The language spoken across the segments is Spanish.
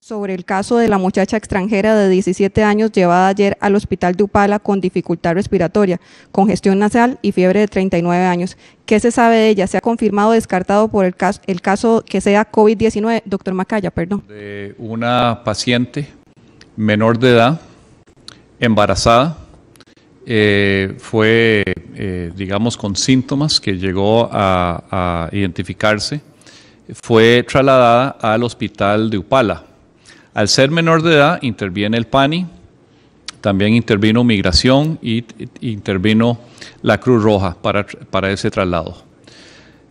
sobre el caso de la muchacha extranjera de 17 años llevada ayer al hospital de Upala con dificultad respiratoria, congestión nasal y fiebre de 39 años. ¿Qué se sabe de ella? ¿Se ha confirmado o descartado por el caso, que sea COVID-19? Doctor Macaya, perdón. De una paciente menor de edad, embarazada, eh, fue, eh, digamos, con síntomas que llegó a identificarse, fue trasladada al hospital de Upala al ser menor de edad, interviene el PANI, también intervino Migración y intervino la Cruz Roja para, ese traslado.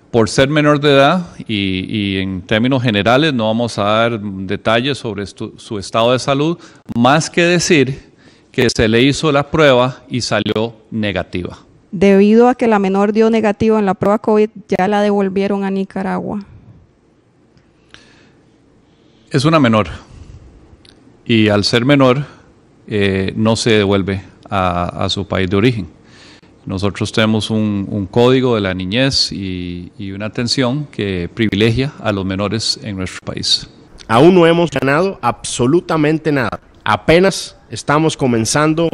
Por ser menor de edad y, en términos generales, no vamos a dar detalles sobre su estado de salud, más que decir que se le hizo la prueba y salió negativa. Debido a que la menor dio negativa en la prueba COVID, ya la devolvieron a Nicaragua. Es una menor y al ser menor eh, no se devuelve a, su país de origen. Nosotros tenemos un, código de la niñez y, una atención que privilegia a los menores en nuestro país. Aún no hemos ganado absolutamente nada. Apenas estamos comenzando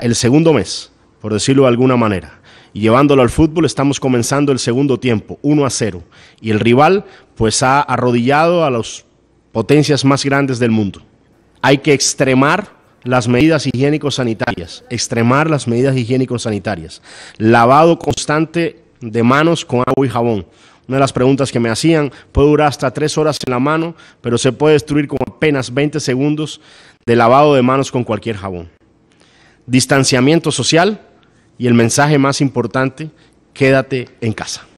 el segundo mes, por decirlo de alguna manera. Y llevándolo al fútbol estamos comenzando el segundo tiempo, 1 a 0. Y el rival pues ha arrodillado a las potencias más grandes del mundo hay que extremar las medidas higiénico-sanitarias, extremar las medidas higiénico-sanitarias, lavado constante de manos con agua y jabón. Una de las preguntas que me hacían, puede durar hasta tres horas en la mano, pero se puede destruir con apenas 20 segundos de lavado de manos con cualquier jabón. Distanciamiento social y el mensaje más importante, quédate en casa.